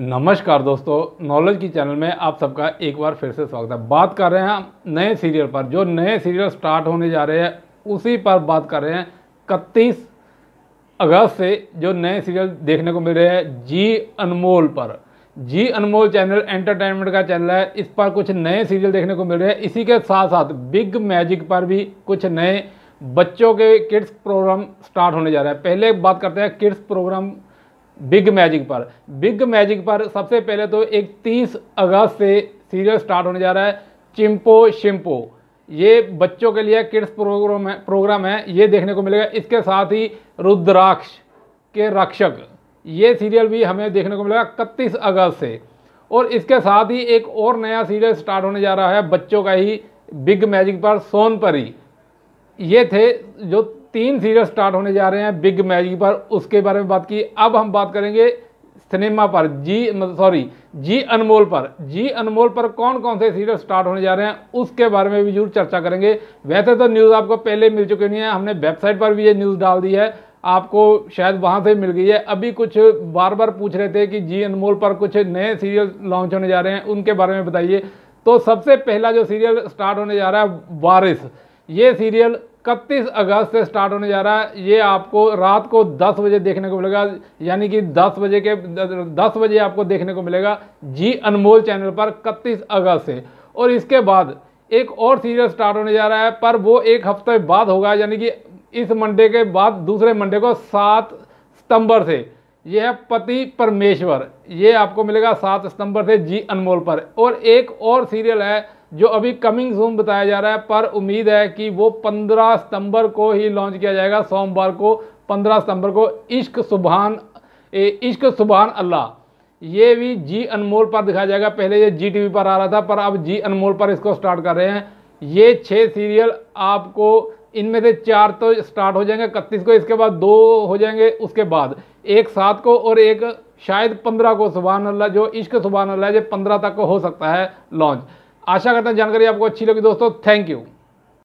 नमस्कार दोस्तों नॉलेज की चैनल में आप सबका एक बार फिर से स्वागत है बात कर रहे हैं हम नए सीरियल पर जो नए सीरियल स्टार्ट होने जा रहे हैं उसी पर बात कर रहे हैं इकतीस अगस्त से जो नए सीरियल देखने को मिल रहे हैं जी अनमोल पर जी अनमोल चैनल एंटरटेनमेंट का चैनल है इस पर कुछ नए सीरियल देखने को मिल रहे हैं इसी के साथ साथ बिग मैजिक पर भी कुछ नए बच्चों के किड्स प्रोग्राम स्टार्ट होने जा रहे हैं पहले बात करते हैं किड्स प्रोग्राम बिग मैजिक पर बिग मैजिक पर सबसे पहले तो एक 30 अगस्त से सीरियल स्टार्ट होने जा रहा है चिम्पो शिम्पो ये बच्चों के लिए किड्स प्रोग्राम है प्रोग्राम है ये देखने को मिलेगा इसके साथ ही रुद्राक्ष के रक्षक ये सीरियल भी हमें देखने को मिलेगा इकतीस अगस्त से और इसके साथ ही एक और नया सीरियल स्टार्ट होने जा रहा है बच्चों का ही बिग मैजिक पर सोनपरी ये थे जो तीन सीरियल स्टार्ट होने जा रहे हैं बिग मैजिक पर उसके बारे में बात की अब हम बात करेंगे सिनेमा पर जी सॉरी जी अनमोल पर जी अनमोल पर कौन कौन से सीरियल स्टार्ट होने जा रहे हैं उसके बारे में भी जरूर चर्चा करेंगे वैसे तो न्यूज़ आपको पहले मिल चुकी नहीं है हमने वेबसाइट पर भी ये न्यूज़ डाल दी है आपको शायद वहाँ से मिल गई है अभी कुछ बार बार पूछ रहे थे कि जी अनमोल पर कुछ नए सीरियल लॉन्च होने जा रहे हैं उनके बारे में बताइए तो सबसे पहला जो सीरियल स्टार्ट होने जा रहा है वारिस ये सीरियल 31 अगस्त से स्टार्ट होने जा रहा है ये आपको रात को 10 बजे देखने को मिलेगा यानी कि 10 बजे के 10 बजे आपको देखने को मिलेगा जी अनमोल चैनल पर 31 अगस्त से और इसके बाद एक और सीरियल स्टार्ट होने जा रहा है पर वो एक हफ्ते बाद होगा यानी कि इस मंडे के बाद दूसरे मंडे को सात सितंबर से यह है पति परमेश्वर ये आपको मिलेगा सात सितंबर से जी अनमोल पर और एक और सीरियल है जो अभी कमिंग जूम बताया जा रहा है पर उम्मीद है कि वो 15 सितंबर को ही लॉन्च किया जाएगा सोमवार को 15 सितंबर को इश्क सुबहान इश्क सुबहान अल्लाह ये भी जी अनमोल पर दिखाया जाएगा पहले ये जी टी पर आ रहा था पर अब जी अनमोल पर इसको स्टार्ट कर रहे हैं ये छः सीरियल आपको इनमें से चार तो स्टार्ट हो जाएंगे इकतीस को इसके बाद दो हो जाएंगे उसके बाद एक सात को और एक शायद पंद्रह को सुबह अल्लाह जो इश्क सुबह अल्लाह जो पंद्रह तक को हो सकता है लॉन्च आशा करता हूँ जानकारी आपको अच्छी लगी दोस्तों थैंक यू